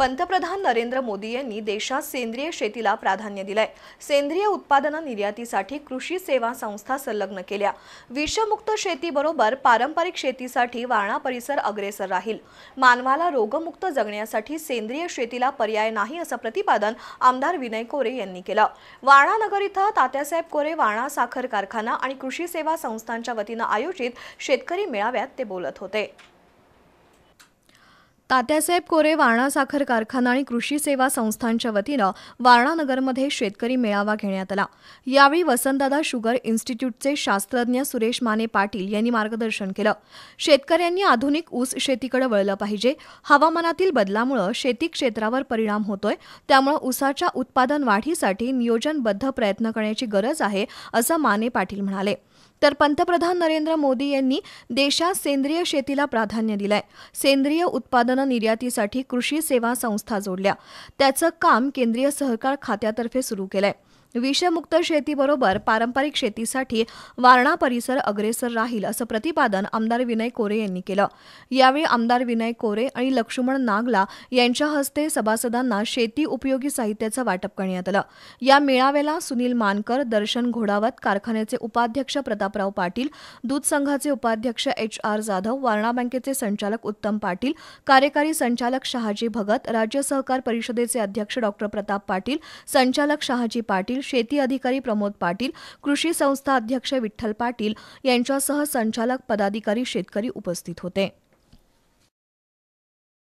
पंतप्रधान नरेंद्र मोदी यांनी देशात सेंद्रिय शेतीला प्राधान्य दिलंय सेंद्रिय उत्पादन निर्यातीसाठी कृषी सेवा संस्था संलग्न केल्या विषमुक्त शेतीबरोबर पारंपरिक शेतीसाठी वारणा परिसर अग्रेसर राहील मानवाला रोगमुक्त जगण्यासाठी सेंद्रिय शेतीला पर्याय नाही असं प्रतिपादन आमदार विनय कोरे यांनी केलं वारणा नगर इथं तात्यासाहेब कोरे वारणा साखर कारखाना आणि कृषी सेवा संस्थांच्या वतीनं आयोजित शेतकरी मेळाव्यात ते बोलत होते तात्यासाहेब कोरे वारणा साखर कारखाना आणि कृषी सेवा संस्थांच्या वतीनं वारणा नगरमध्ये शेतकरी मेळावा घेण्यात आला यावेळी वसंतदादा शुगर इन्स्टिट्यूटचे शास्त्रज्ञ सुरेश माने पाटील यांनी मार्गदर्शन केलं शेतकऱ्यांनी आधुनिक ऊस शेतीकडे वळलं पाहिजे हवामानातील बदलामुळे शेती क्षेत्रावर परिणाम होतोय त्यामुळे ऊसाच्या उत्पादन वाढीसाठी नियोजनबद्ध प्रयत्न करण्याची गरज आहे असं माने पाटील म्हणाले तर पंतप्रधान नरेंद्र मोदी यांनी देशात सेंद्रिय शेतीला प्राधान्य दिलंय सेंद्रिय उत्पादन निर्यातीसाठी कृषी सेवा संस्था जोडल्या त्याचं काम केंद्रीय सहकार खात्यातर्फे सुरू केलंय विषमुक्त शेतीबरोबर पारंपरिक शेतीसाठी वारणा परिसर अग्रेसर राहील असं प्रतिपादन आमदार विनय कोरे यांनी केलं यावेळी आमदार विनय कोरे आणि लक्ष्मण नागला यांच्या हस्ते सभासदांना शेती उपयोगी साहित्याचं वाटप करण्यात आलं या मेळाव्याला सुनील मानकर दर्शन घोडावत कारखान्याचे उपाध्यक्ष प्रतापराव पाटील दूध संघाचे उपाध्यक्ष एच आर जाधव वारणा बँकेचे संचालक उत्तम पाटील कार्यकारी संचालक शहाजी भगत राज्य सहकार परिषदेचे अध्यक्ष डॉ प्रताप पाटील संचालक शहाजी पाटील शेती अधिकारी प्रमोद पाटील कृषी संस्था अध्यक्ष विठ्ठल पाटील यांच्यासह संचालक पदाधिकारी शेतकरी उपस्थित होते